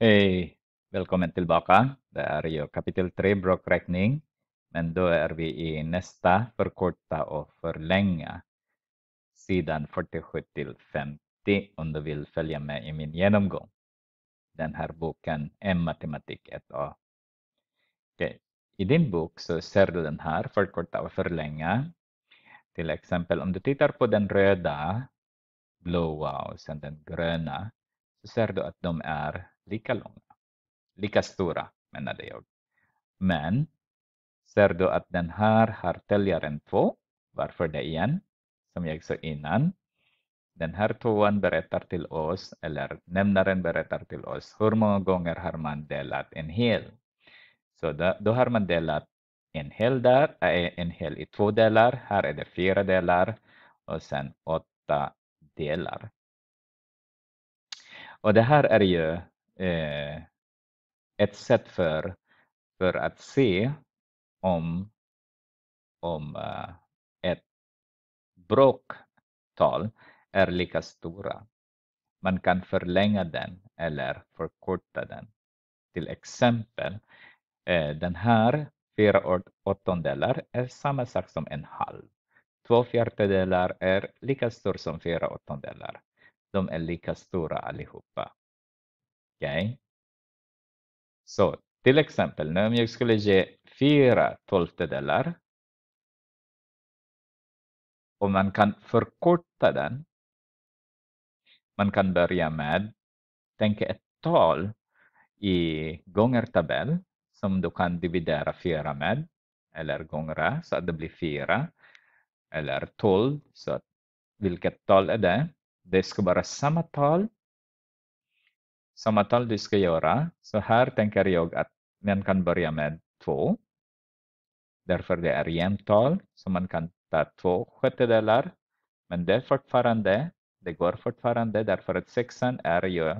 Hej! Välkommen tillbaka. Det är ju kapitel 3, blockräkning. Men då är vi i nästa, förkorta och förlänga. Sidan 47 till 50 om du vill följa med i min genomgång. Den här boken är matematik 1A. Okay. I din bok så ser du den här, förkorta och förlänga. Till exempel om du tittar på den röda, blåa och sen den gröna så ser du att de är lika långa, lika stora menade jag. Men ser du att den här har täljaren 2, varför det igen? Som jag sa innan, den här tvåan berättar till oss, eller nämnaren berättar till oss, hur många gånger har man delat en hel? Så då, då har man delat en hel, där, eh, en hel i två delar, här är det fyra delar och sen åtta delar. Och det här är ju eh, ett sätt för, för att se om, om eh, ett bråktal är lika stora. Man kan förlänga den eller förkorta den. Till exempel eh, den här fyra åttondelar är samma sak som en halv. Två fjärdedelar är lika stor som fyra åttondelar. De är lika stora allihopa. Okay? Så till exempel, nu om jag skulle ge fyra tolftedelar och man kan förkorta den. Man kan börja med, tänk ett tal i gångertabell som du kan dividera fyra med eller gångra så att det blir fyra eller tolv. Så att, vilket tal är det? Det ska vara samma tal samtal du ska göra. Så här tänker jag att man kan börja med två. Därför det är jämntal, så man kan ta två sjättedelar. Men det är fortfarande, det går fortfarande därför att sexan är ju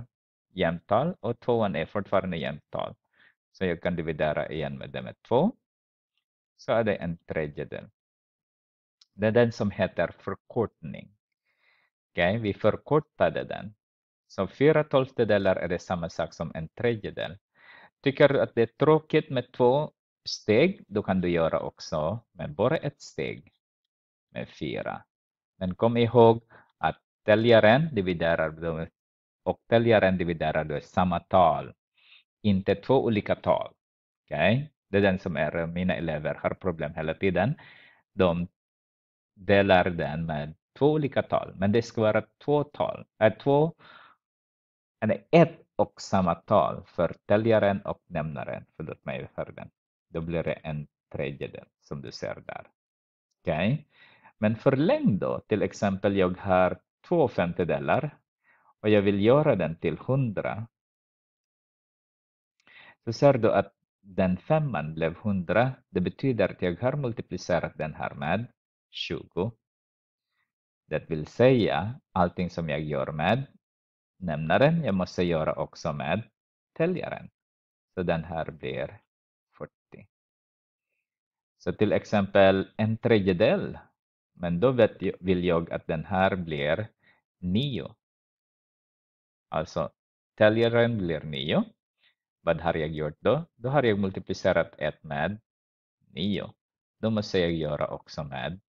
jämntal och tvåan är fortfarande jämntal. Så jag kan dividera igen med det med två. Så är det en tredjedel. Det är den som heter förkortning. okay? vi förkortade den. Så fyra tolftedelar är det samma sak som en tredjedel. Tycker du att det är tråkigt med två steg, då kan du göra också med bara ett steg med fyra. Men kom ihåg att täljaren dividerar du och täljaren dividerar du samma tal, inte två olika tal. Okay? Det är den som är mina elever har problem hela tiden. De delar den med två olika tal, men det ska vara två tal, äh, två är ett och samma tal för täljaren och nämnaren. Förlåt mig för den. Då blir det en tredjedel som du ser där. okay? men förläng då till exempel jag har två femtedelar och jag vill göra den till hundra. Så ser du att den femman blev hundra. Det betyder att jag har multiplicerat den här med 20. Det vill säga allting som jag gör med nämnaren. Jag måste göra också med täljaren. Så den här blir 40. Så till exempel en tredjedel. Men då vet, vill jag att den här blir 9. Alltså täljaren blir 9. Vad har jag gjort då? Då har jag multiplicerat 1 med 9. Då måste jag göra också med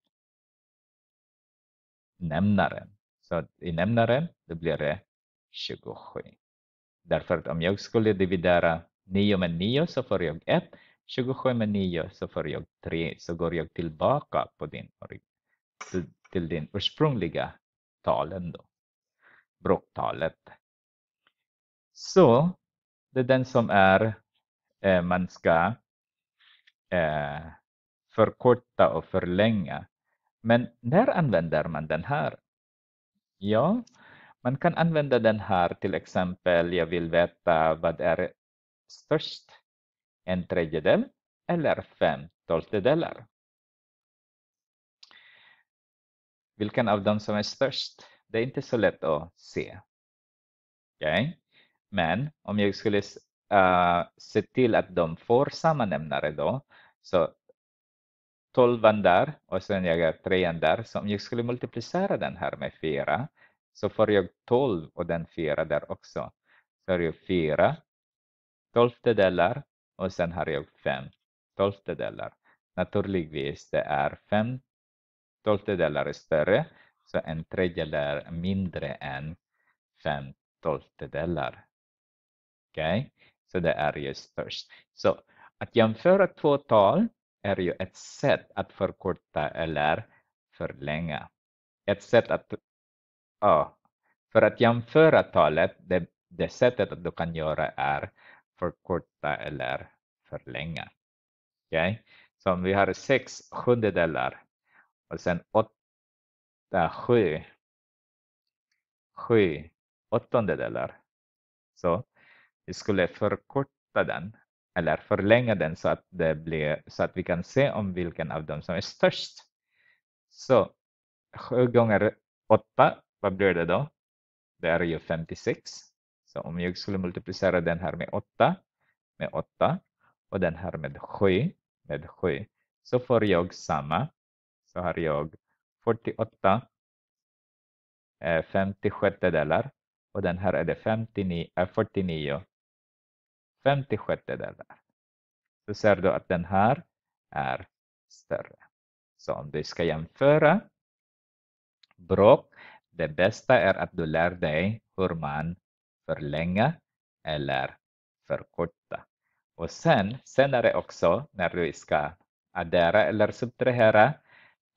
nämnaren. Så i nämnaren då blir det 27. Därför att om jag skulle dividera 9 med 9 så får jag 1, 27 med 9 så får jag 3, så går jag tillbaka på din, till, till din ursprungliga talen då, Bråktalet. Så det är den som är eh, man ska eh, förkorta och förlänga. Men när använder man den här? Ja, man kan använda den här till exempel, jag vill veta vad är störst, en tredjedel eller fem tolftedelar. Vilken av dem som är störst? Det är inte så lätt att se. Okay? Men om jag skulle uh, se till att de får samma nämnare då, så tolvan där och sen jag har trean där, så om jag skulle multiplicera den här med fyra så får jag 12 och den 4 där också. Så har jag 4 tolftedelar och sen har jag 5 tolftedelar. Naturligtvis det är 5 tolftedelar större så en tredjedel är mindre än 5 tolftedelar. Okej, okay? så det är ju störst. Så att jämföra två tal är ju ett sätt att förkorta eller förlänga. Ett sätt att Ja, för att jämföra talet, det, det sättet att du kan göra är förkorta eller förlänga. Okej, okay? så om vi har sex sjundedelar och sen åtta, sju, sju åttondedelar. Så vi skulle förkorta den eller förlänga den så att, det blir, så att vi kan se om vilken av dem som är störst. Så sju gånger åtta vad blir det då? Det är ju 56. Så om jag skulle multiplicera den här med 8, med 8 och den här med 7, med 7, så får jag samma. Så har jag 48 eh, 56 delar och den här är det 59, 49 56 delar. Så ser du att den här är större. Så om du ska jämföra bråk det bästa är att du lär dig hur man förlänger eller förkortar. Och sen senare också när du ska addera eller subtrahera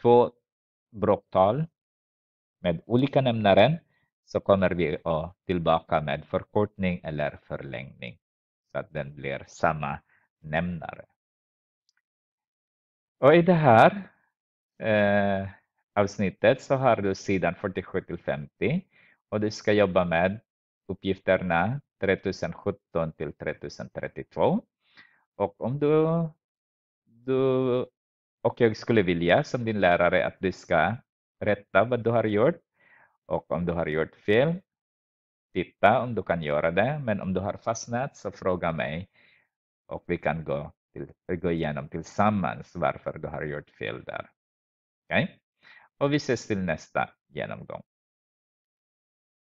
två bråktal med olika nämnaren så kommer vi tillbaka med förkortning eller förlängning så att den blir samma nämnare. Och i det här eh, avsnittet så har du sidan 47 till 50 och du ska jobba med uppgifterna 3017 till 3032. Och om du, du och jag skulle vilja som din lärare att du ska rätta vad du har gjort och om du har gjort fel, titta om du kan göra det. Men om du har fastnat så fråga mig och vi kan gå, till, gå igenom tillsammans varför du har gjort fel där. Okej? Okay? och vi ses till nästa genomgång.